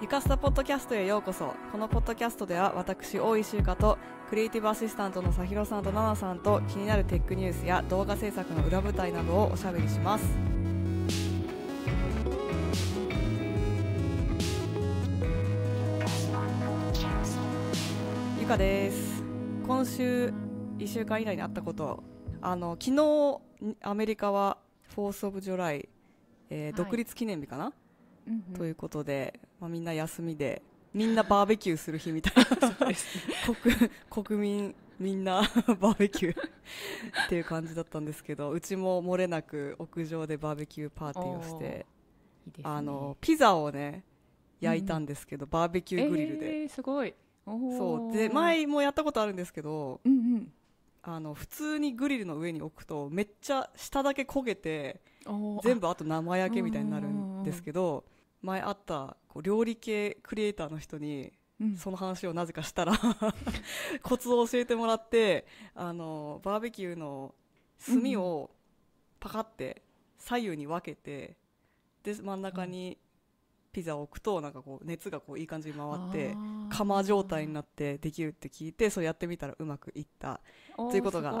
ゆかすたポッドキャストへようこそこのポッドキャストでは私大石ゆかとクリエイティブアシスタントのさひろさんとななさんと気になるテックニュースや動画制作の裏舞台などをおしゃべりしますゆかです今週1週間以内にあったことあの昨日アメリカはフォース・オブ・ジョライ、え独立記念日かなうということで、まあ、みんな休みでみんなバーベキューする日みたいな国 国民みんな バーベキューっていう感じだったんですけどうちも漏れなく屋上でバーベキューパーティーをして、ね、あのピザをね焼いたんですけど、うん、バーベキューグリルで、えー、すごいそうで前もやったことあるんですけど、うんうん、あの普通にグリルの上に置くとめっちゃ下だけ焦げて全部あと生焼けみたいになるんですけど前会ったこう料理系クリエイターの人に、その話をなぜかしたら コツを教えてもらってあのバーベキューの炭をパカって左右に分けてで真ん中にピザを置くとなんかこう熱がこういい感じに回って釜状態になってできるって聞いてそれやってみたらうまくいったということが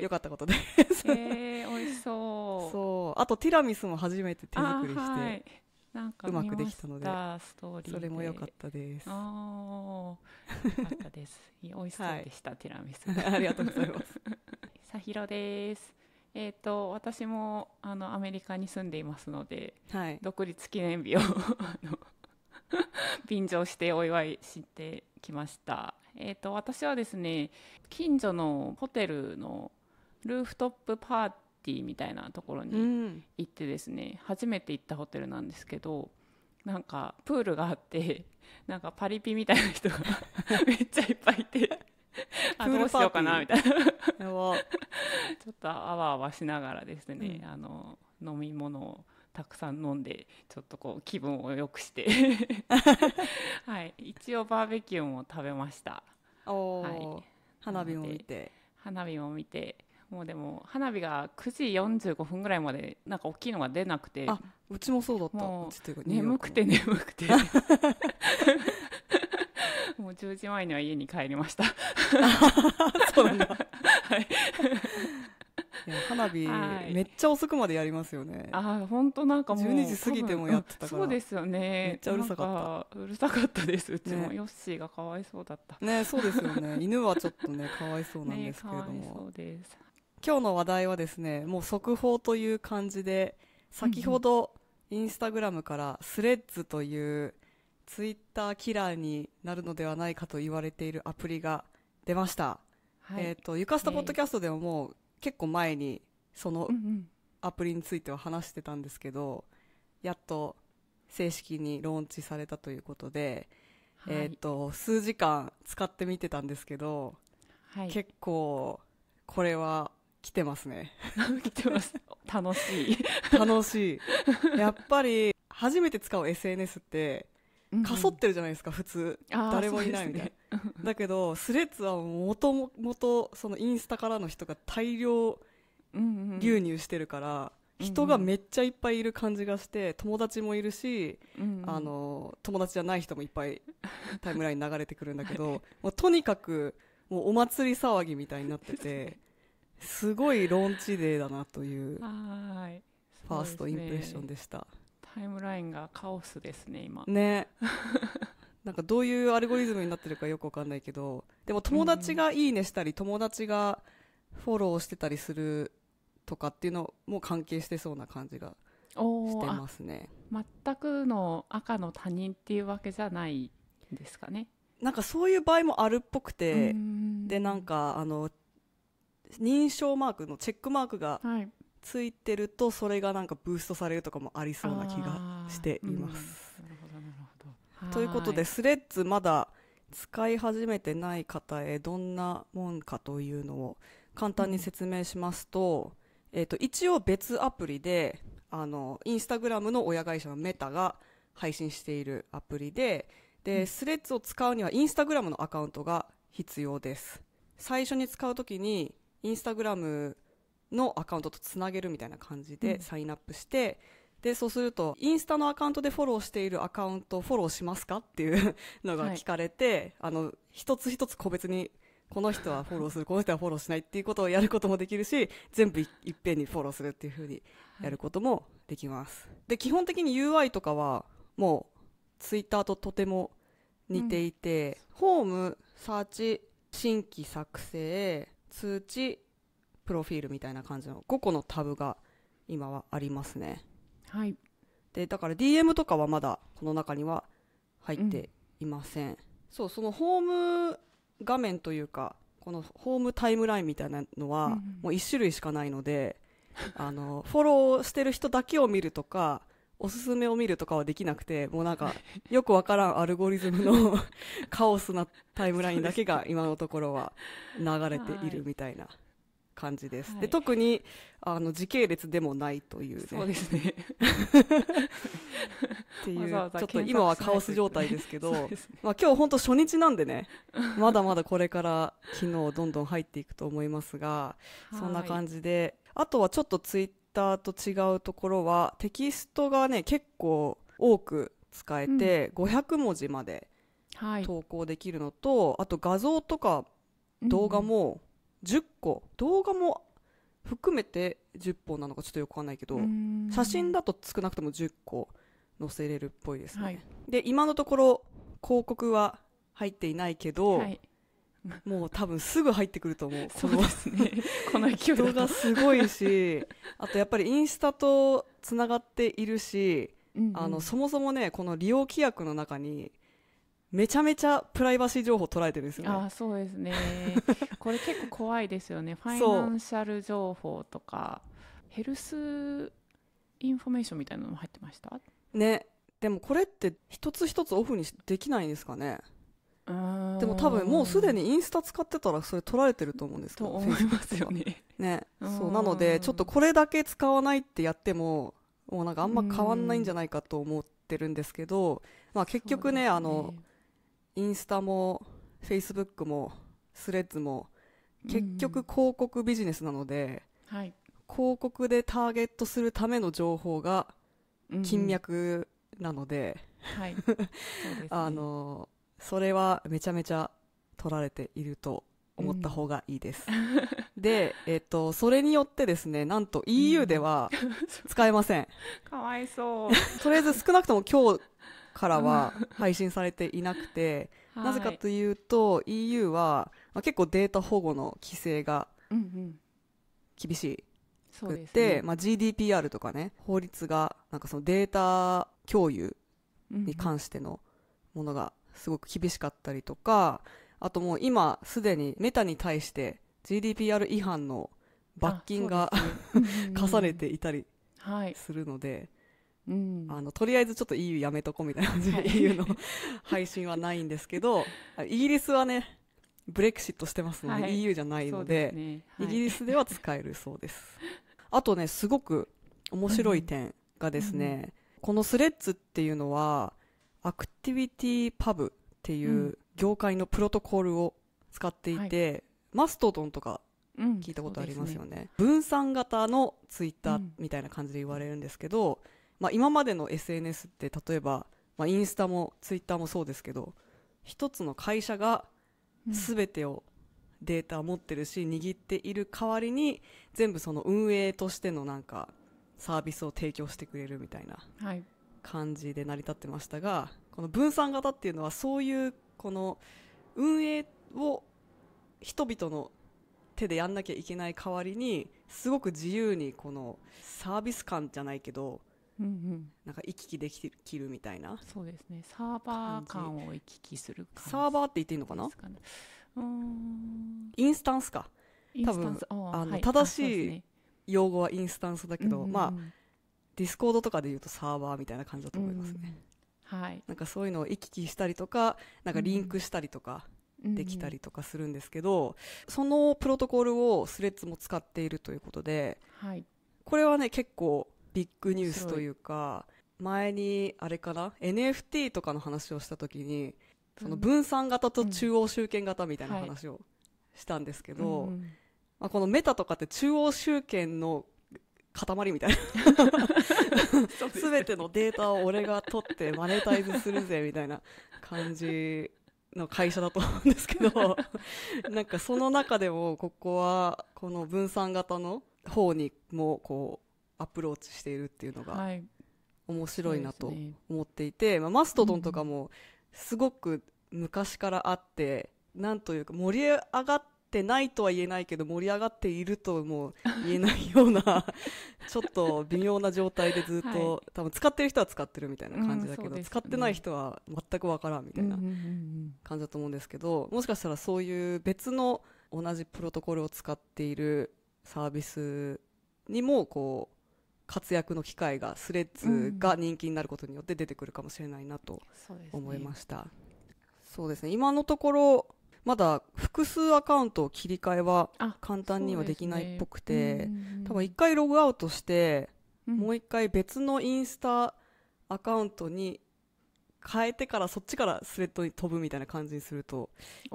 良かったことですえ美味しそうそうあとティラミスも初めて手作りして。なんかうまくできたのでそれも良かったです。ああ、良かったです。美味しそうでした、はい、ティラミス。ありがとうございます。さひろです。えーと、私もあのアメリカに住んでいますので、はい、独立記念日を 便乗してお祝いしてきました、えーと、と私はですね近所のホテルのルーフトップパーティみたいなところに行ってですね、初めて行ったホテルなんですけどなんかプールがあって なんかパリピみたいな人が めっちゃいっぱいいてあどうしようかなみたいな ちょっとあわあわしながらですね、うん、あの飲み物をたくさん飲んでちょっとこう気分を良くして、はい、一応バーベキューも食べました、はい、花火も見て花火も見てもうでも花火が9時45分ぐらいまでなんか大きいのが出なくてあうちもそうだったもう眠くて眠くて もう10時前には家に帰りました そうなんだ、はいいや花火、はい、めっちゃ遅くまでやりますよねあ本当なんかもう12時過ぎてもやってたからそうですよねめっちゃうるさかったうるさかったですうちも、ね、ヨッシーがかわいそうだったねそうですよね犬はちょっとねかわいそうなんですけれども、ね、そうです今日の話題はですね、もう速報という感じで、先ほどインスタグラムからスレッズというツイッターキラーになるのではないかと言われているアプリが出ました。はい、えっ、と、床下ポッドキャストでももう結構前にそのアプリについては話してたんですけど、やっと正式にローンチされたということで、はい、えっ、と、数時間使ってみてたんですけど、はい、結構これは来てますね 来てます楽しい楽しいやっぱり初めて使う SNS ってかそってるじゃないですか、うん、普通誰もいないみたいな、ね、だけどスレッズはもともとそのインスタからの人が大量流入してるから、うんうん、人がめっちゃいっぱいいる感じがして友達もいるし、うんうん、あの友達じゃない人もいっぱいタイムライン流れてくるんだけどもうとにかくもうお祭り騒ぎみたいになっててすごいローンチデーだなというファーストインプレッションでした、ね、タイムラインがカオスですね今ね なんかどういうアルゴリズムになってるかよくわかんないけどでも友達が「いいね」したり、うん、友達がフォローしてたりするとかっていうのも関係してそうな感じがしてますね全くの赤の他人っていうわけじゃないんですかねなんかそういう場合もあるっぽくてでなんかあの認証マークのチェックマークがついてるとそれがなんかブーストされるとかもありそうな気がしています。ということでスレッズまだ使い始めてない方へどんなもんかというのを簡単に説明しますとうん、えーと、一応別アプリであのインスタグラムの親会社のメタが配信しているアプリでで、うん、スレッズを使うにはインスタグラムのアカウントが必要です最初に使うきにインスタグラムのアカウントとつなげるみたいな感じでサインアップして、うん、でそうするとインスタのアカウントでフォローしているアカウントフォローしますかっていうのが聞かれて、はい、あの一つ一つ個別にこの人はフォローするこの人はフォローしないっていうことをやることもできるし全部いっぺんにフォローするっていうふうにやることもできます、はい、で基本的に UI とかはもうツイッターととても似ていて、うん、ホームサーチ新規作成通知プロフィールみたいな感じの5個のタブが今はありますねはいでだから DM とかはまだこの中には入っていません、うん、そうそのホーム画面というかこのホームタイムラインみたいなのはもう1種類しかないので、あのフォローしてる人だけを見るとかおすすめを見るとかはできなくてもうなんかよくわからんアルゴリズムの カオスなタイムラインだけが今のところは流れているみたいな感じです。はい、で特にあの時系列でもないというね。そうですねっていうちょっと今はカオス状態ですけど、まあ、今日本当初日なんでねまだまだこれから昨日どんどん入っていくと思いますがそんな感じであとはちょっとツイッターと違うところはテキストがね結構多く使えて、うん、500文字まで投稿できるのと、はい、あと画像とか動画も10個、うん、動画も含めて10本なのかちょっとよくわかんないけど写真だと少なくとも10個載せれるっぽいですね、はい、で今のところ広告は入っていないけど、はい、もう多分すぐ入ってくると思う そうですねこの勢い人がすごいし あとやっぱりインスタとつながっているし、あのそもそもねこの利用規約の中にめちゃめちゃプライバシー情報捉えてるんですよね。あそうですね これ結構怖いですよねファイナンシャル情報とかヘルスインフォメーションみたいなのも入ってましたねでもこれって一つ一つオフにできないんですかねでも多分もうすでにインスタ使ってたらそれ取られてると思うんですけど思いますよねねそうなのでちょっとこれだけ使わないってやってももうなんかあんま変わんないんじゃないかと思ってるんですけど、まあ、結局ね、ね、あのインスタもフェイスブックもスレッズも結局広告ビジネスなので、はい、広告でターゲットするための情報が金脈なので、はい、ね、あのそれはめちゃめちゃ取られていると思った方がいいです。うん、で、えっ、ー、と、それによってですね、なんと EU では使えません。うん、かわいそう。とりあえず少なくとも今日からは配信されていなくて、なぜかというと EU は、まあ、結構データ保護の規制が厳しくて、ねまあ、GDPR とかね、法律がなんかそのデータ共有に関してのものがすごく厳しかったりとかあともう今すでにメタに対して GDPR 違反の罰金が、ね、課されていたりするので、はい、あのとりあえずちょっと EU やめとこみたいな感じで EU の配信はないんですけどイギリスはねブレクシットしてますので、はい、EU じゃないので、ねはい、イギリスでは使えるそうです。あとねすごく面白い点がですね、うん、このスレッズっていうのはアクティビティパブっていう業界のプロトコルを使っていて、うんはい、マストドンとか聞いたことありますよねうんね、分散型のツイッターみたいな感じで言われるんですけど、うん、まあ、今までの SNS って例えば、まあ、インスタもツイッターもそうですけど一つの会社が全てをデータを持ってるし握っている代わりに全部その運営としてのなんかサービスを提供してくれるみたいな、はい、感じで成り立ってましたがこの分散型っていうのはそういうこの運営を人々の手でやんなきゃいけない代わりにすごく自由にこのサービス感じゃないけど、うんうん、なんか行き来でききるみたいなそうですねサーバー感を行き来する感じサーバーって言っていいのかなうんインスタンスか多分あの、はい、正しい用語はインスタンスだけど、うんうん、まあディスコードとかでいうとサーバーみたいな感じだと思いますね、うん、はい、なんかそういうのを行き来したりとかなんかリンクしたりとかできたりとかするんですけど、そのプロトコルをスレッズも使っているということで、はい、これはね結構ビッグニュースというか前にあれかな NFT とかの話をした時にその分散型と中央集権型みたいな話をしたんですけど、まあ、このメタとかって中央集権の塊みたいな全てのデータを俺が取ってマネタイズするぜみたいな感じの会社だと思うんですけどなんかその中でもここはこの分散型の方にもこうアプローチしているっていうのが面白いなと思っていて、まあ、マストドンとかもすごく昔からあって、なんというか盛り上がっててないとは言えないけど盛り上がっているとも言えないような ちょっと微妙な状態でずっと、はい、多分使ってる人は使ってるみたいな感じだけど、うんね、使ってない人は全くわからんみたいな感じだと思うんですけど、もしかしたらそういう別の同じプロトコルを使っているサービスにもこう活躍の機会がスレッズが人気になることによって出てくるかもしれないなと思いました。うん、そうですね今のところまだ複数アカウントを切り替えは簡単にはできないっぽくて、ねうん、多分1回ログアウトして、うん、もう1回別のインスタアカウントに変えてからそっちからスレッドに飛ぶみたいな感じにすると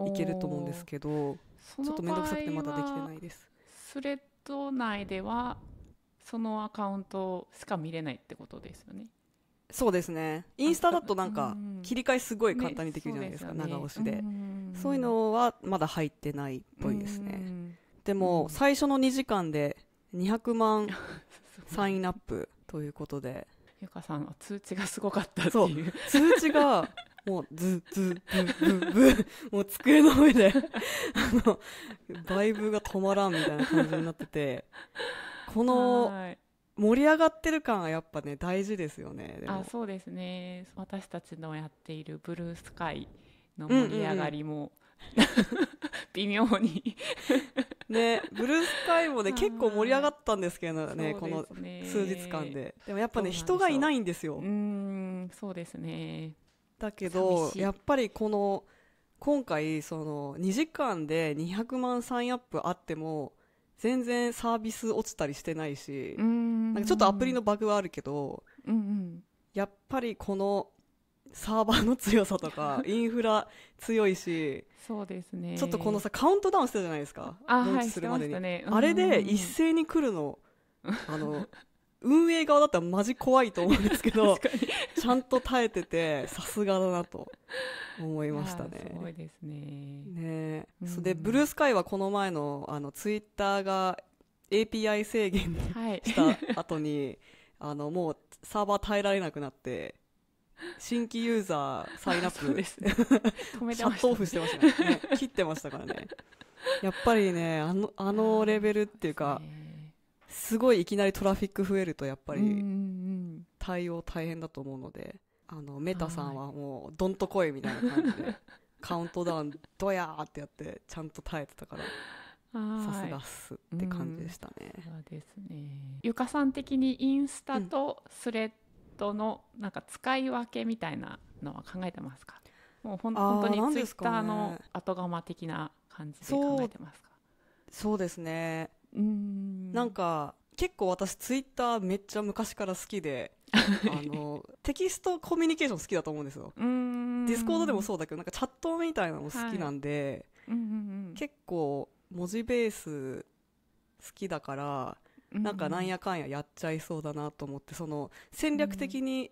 いけると思うんですけどちょっと面倒くさくてまだできてないです。スレッド内ではそのアカウントしか見れないってことですよね。そうですねインスタだとなんか切り替えすごい簡単にできるじゃないですか、ね、長押しで、うんそういうのはまだ入ってないっぽいですね、でも最初の2時間で200万 サインアップということでゆかさん通知がすごかったっていう通知がもうずずぶぶぶもう机の上で あのバイブが止まらんみたいな感じになっててこの盛り上がってる感はやっぱね大事ですよねあそうですね私たちのやっているブルースカイの盛り上がりも、うん、微妙にねブルースカイもね結構盛り上がったんですけどね、ね、この数日間ででもやっぱね人がいないんですようんそうですねだけどやっぱりこの今回その2時間で200万サインアップあっても全然サービス落ちたりしてないしなんかちょっとアプリのバグはあるけど、うんうん、やっぱりこのサーバーの強さとか インフラ強いしそうですねちょっとこのさカウントダウンしてたじゃないですかあまねあれで一斉に来るのあの運営側だったらマジ怖いと思うんですけど ちゃんと耐えててさすがだなと思いましたね。すごいですねね、うん、でブルースカイはこの前のあのツイッターが API 制限した後に、はい、あのもうサーバー耐えられなくなって新規ユーザーサインアップですね 止めてシャまットオフしてましたね切ってましたからね やっぱりねあのあのレベルっていうかすごいいきなりトラフィック増えるとやっぱり対応大変だと思うのであのメタさんはもうどんと来いみたいな感じで カウントダウンどやーってやってちゃんと耐えてたからさすがっすって感じでしたね、そうですね。ゆかさん的にインスタとスレットのなんか使い分けみたいなのは考えてますかもうほん本当にツイッターの後釜的な感じで考えてますかそうですねうんなんか結構私ツイッターめっちゃ昔から好きで あのテキストコミュニケーション好きだと思うんですよ ディスコードでもそうだけどなんかチャットみたいなのも好きなんで、はいうんうんうん、結構文字ベース好きだからなんかなんやかんややっちゃいそうだなと思ってその戦略的に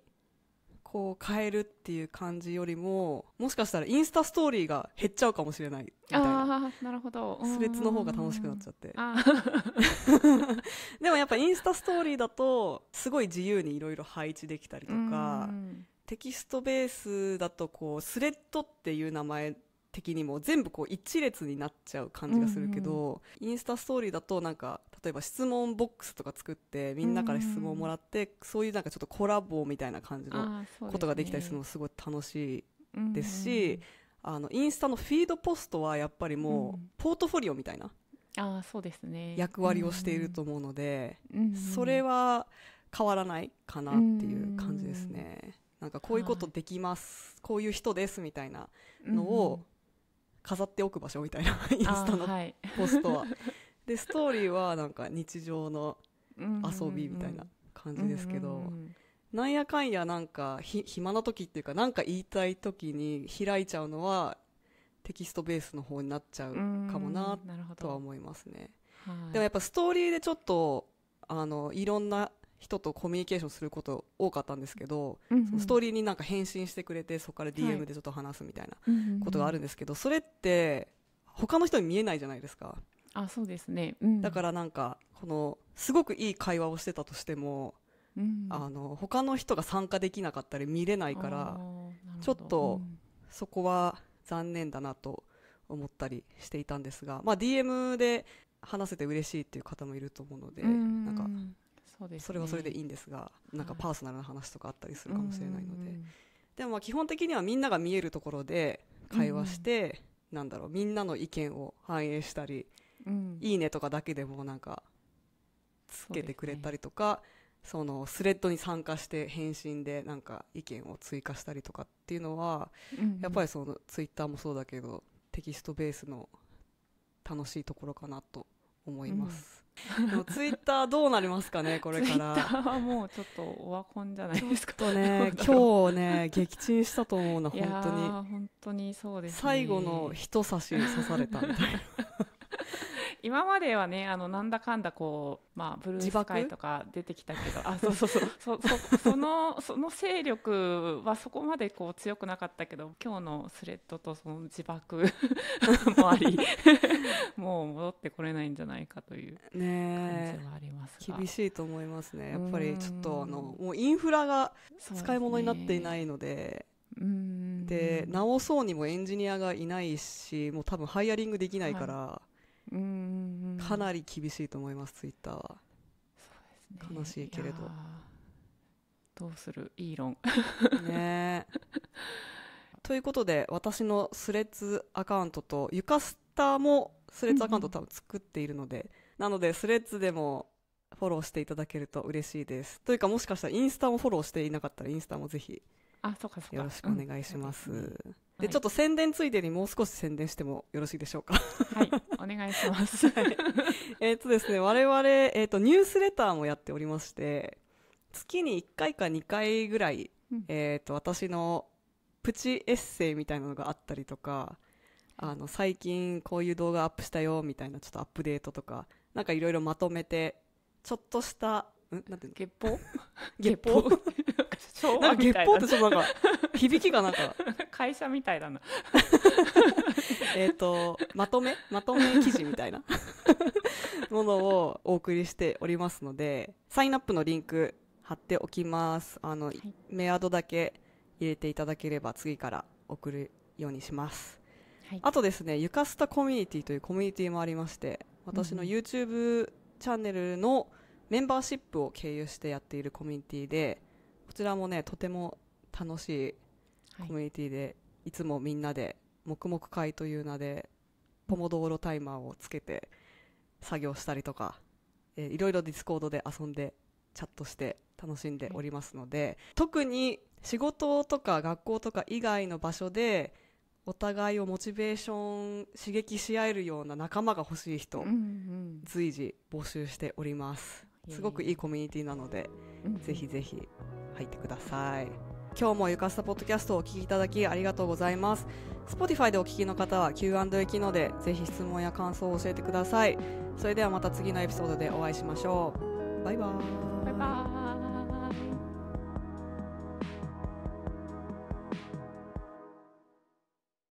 こう変えるっていう感じよりももしかしたらインスタストーリーが減っちゃうかもしれないみたいななるほどスレッズの方が楽しくなっちゃって でもやっぱインスタストーリーだとすごい自由にいろいろ配置できたりとかテキストベースだとこうスレッドっていう名前的にも全部こう一列になっちゃう感じがするけど、うんうん、インスタストーリーだとなんか例えば質問ボックスとか作ってみんなから質問をもらって、うんうん、そういうなんかちょっとコラボみたいな感じのことができたりするのすごい楽しいですし、うんうん、あのインスタのフィードポストはやっぱりもうポートフォリオみたいな役割をしていると思うので、うんうん、それは変わらないかなっていう感じですね。うんうん、なんかこういうことできます、こういう人ですみたいなのを飾っておく場所みたいな インスタのポストは。は い、でストーリーはなんか日常の遊びみたいな感じですけど、うんうん、なんやかんやなんかひ暇な時っていうかなんか言いたい時に開いちゃうのはテキストベースの方になっちゃうかもなとは思いますね。はい、でもやっぱストーリーでちょっとあのいろんな人とコミュニケーションすること多かったんですけど、うんうん、ストーリーになんか返信してくれてそこから DM でちょっと話すみたいなことがあるんですけど、はい、それって他の人に見えないじゃないですか。あそうですね、うん、だからなんかこのすごくいい会話をしてたとしても、うん、あの他の人が参加できなかったり見れないからちょっとそこは残念だなと思ったりしていたんですが、まあ、DM で話せて嬉しいっていう方もいると思うので、うん、なんかそうです、ね、それはそれでいいんですがなんかパーソナルな話とかあったりするかもしれないので、はい、でも基本的にはみんなが見えるところで会話して、うん、なんだろうみんなの意見を反映したり、うん、いいねとかだけでもなんかつけてくれたりとかそ、ね,、のスレッドに参加して返信でなんか意見を追加したりとかっていうのは、うんうん、やっぱりそのツイッターもそうだけどテキストベースの楽しいところかなと思います。うん、ツイッターどうなりますかね、これから。ツイッターはもうちょっとオワコンじゃないですか。とね、今日ね、撃沈したと思うな、本当に。本当にそうです、ね、最後の人差しに刺されたみたいな。今まではねあのなんだかんだこう、まあ、ブルースカイとか出てきたけど あそうそうそう そそそのその勢力はそこまでこう強くなかったけど今日のスレッドとその自爆 もありもう戻ってこれないんじゃないかという感じはありますが、ね、厳しいと思いますねやっぱりちょっとあのもうインフラが使い物になっていないので。うんで直そうにもエンジニアがいないしもう多分ハイアリングできないから、かなり厳しいと思いますツイッターはそうです、ね、悲しいけれどどうするイーロンね ということで私のスレッズアカウントとゆかターもスレッズアカウント多分作っているので、うん、なのでスレッズでもフォローしていただけると嬉しいですというかもしかしたらインスタもフォローしていなかったらインスタもぜひよろしくお願いします、うんで、ちょっと宣伝ついでにもう少し宣伝してもよろしいでしょうか。はい、お願いします。はい、えっ、とですね、我々、えっ、と、ニュースレターもやっておりまして、月に1回か2回ぐらい、うん、えっ、と、私のプチエッセイみたいなのがあったりとか、あの、最近こういう動画アップしたよみたいなちょっとアップデートとか、なんかいろいろまとめて、ちょっとしたなんていうの月報月報なんか月報ってちょっとなんか響きがなんか会社みたいだな えっとまとめまとめ記事みたいなものをお送りしておりますのでサインアップのリンク貼っておきますあの、はい、メアドだけ入れていただければ次から送るようにします、はい、あとですねゆかすたコミュニティというコミュニティもありまして私の YouTube チャンネルの、うんメンバーシップを経由してやっているコミュニティでこちらもねとても楽しいコミュニティで、はい、いつもみんなで黙々会という名でポモドーロタイマーをつけて作業したりとか、えー、いろいろディスコードで遊んでチャットして楽しんでおりますので、はい、特に仕事とか学校とか以外の場所でお互いをモチベーション刺激し合えるような仲間が欲しい人、うんうん、随時募集しておりますすごくいいコミュニティなので、ぜひぜひ入ってください。今日もゆかしたポッドキャストをお聞きいただきありがとうございます。Spotify でお聞きの方は Q&A 機能でぜひ質問や感想を教えてください。それではまた次のエピソードでお会いしましょう。バイバーイ。バイバーイ